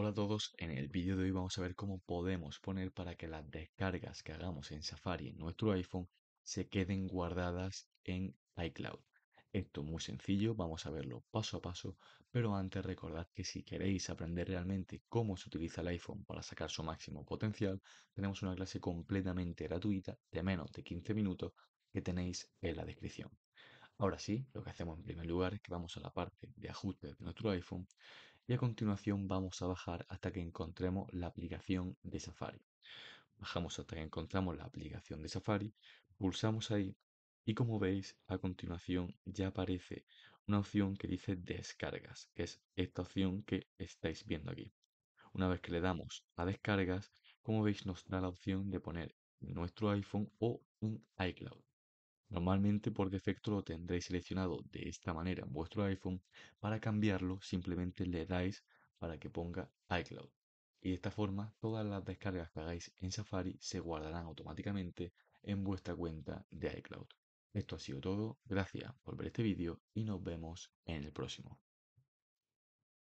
Hola a todos, en el vídeo de hoy vamos a ver cómo podemos poner para que las descargas que hagamos en Safari en nuestro iPhone se queden guardadas en iCloud. Esto muy sencillo, vamos a verlo paso a paso, pero antes recordad que si queréis aprender realmente cómo se utiliza el iPhone para sacar su máximo potencial, tenemos una clase completamente gratuita de menos de 15 minutos que tenéis en la descripción. Ahora sí, lo que hacemos en primer lugar es que vamos a la parte de ajustes de nuestro iPhone y a continuación vamos a bajar hasta que encontremos la aplicación de Safari. Bajamos hasta que encontramos la aplicación de Safari, pulsamos ahí y como veis a continuación ya aparece una opción que dice descargas, que es esta opción que estáis viendo aquí. Una vez que le damos a descargas, como veis nos da la opción de poner nuestro iPhone o un iCloud. Normalmente por defecto lo tendréis seleccionado de esta manera en vuestro iPhone. Para cambiarlo simplemente le dais para que ponga iCloud. Y de esta forma todas las descargas que hagáis en Safari se guardarán automáticamente en vuestra cuenta de iCloud. Esto ha sido todo, gracias por ver este vídeo y nos vemos en el próximo.